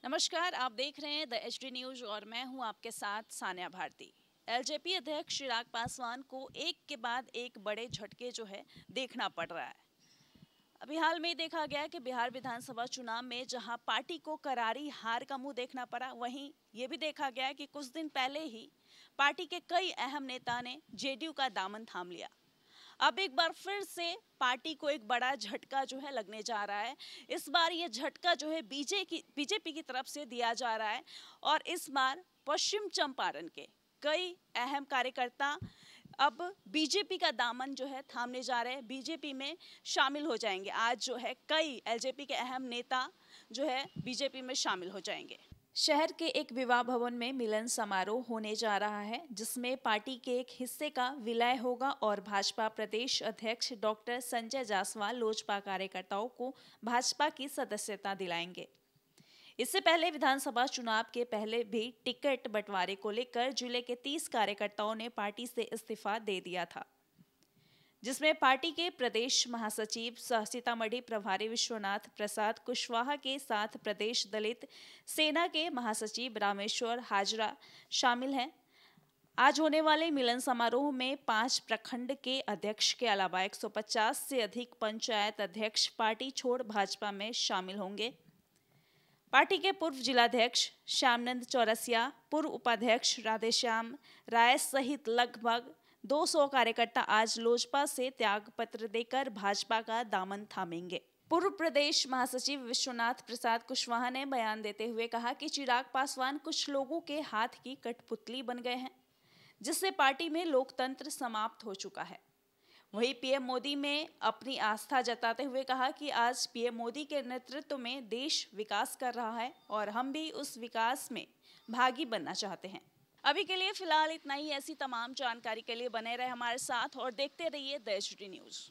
नमस्कार आप देख रहे हैं द एच डी न्यूज और मैं हूं आपके साथ सानिया भारती एलजेपी अध्यक्ष चिराग पासवान को एक के बाद एक बड़े झटके जो है देखना पड़ रहा है अभी हाल में देखा गया कि बिहार विधानसभा चुनाव में जहां पार्टी को करारी हार का मुंह देखना पड़ा वहीं ये भी देखा गया कि कुछ दिन पहले ही पार्टी के कई अहम नेता ने जेडीयू का दामन थाम लिया अब एक बार फिर से पार्टी को एक बड़ा झटका जो है लगने जा रहा है इस बार ये झटका जो है बीजे की बीजेपी की तरफ से दिया जा रहा है और इस बार पश्चिम चंपारण के कई अहम कार्यकर्ता अब बीजेपी का दामन जो है थामने जा रहे हैं बीजेपी में शामिल हो जाएंगे आज जो है कई एलजेपी के अहम नेता जो है बीजेपी में शामिल हो जाएंगे शहर के एक विवाह भवन में मिलन समारोह होने जा रहा है जिसमें पार्टी के एक हिस्से का विलय होगा और भाजपा प्रदेश अध्यक्ष डॉक्टर संजय जायसवाल लोजपा कार्यकर्ताओं को भाजपा की सदस्यता दिलाएंगे इससे पहले विधानसभा चुनाव के पहले भी टिकट बंटवारे को लेकर जिले के 30 कार्यकर्ताओं ने पार्टी से इस्तीफा दे दिया था जिसमें पार्टी के प्रदेश महासचिव सह सीतामढ़ी प्रभारी विश्वनाथ प्रसाद कुशवाहा के साथ प्रदेश दलित सेना के महासचिव रामेश्वर हाजरा शामिल हैं आज होने वाले मिलन समारोह में पांच प्रखंड के अध्यक्ष के अलावा 150 से अधिक पंचायत अध्यक्ष पार्टी छोड़ भाजपा में शामिल होंगे पार्टी के पूर्व जिलाध्यक्ष श्यामनंद चौरसिया पूर्व उपाध्यक्ष राधेश्याम राय सहित लगभग 200 कार्यकर्ता आज लोजपा से त्याग पत्र देकर भाजपा का दामन थामेंगे पूर्व प्रदेश महासचिव विश्वनाथ प्रसाद कुशवाहा ने बयान देते हुए कहा कि चिराग पासवान कुछ लोगों के हाथ की कठपुतली बन गए हैं जिससे पार्टी में लोकतंत्र समाप्त हो चुका है वहीं पीएम मोदी में अपनी आस्था जताते हुए कहा कि आज पीएम मोदी के नेतृत्व में देश विकास कर रहा है और हम भी उस विकास में भागी बनना चाहते हैं अभी के लिए फिलहाल इतना ही ऐसी तमाम जानकारी के लिए बने रहे हमारे साथ और देखते रहिए दी न्यूज़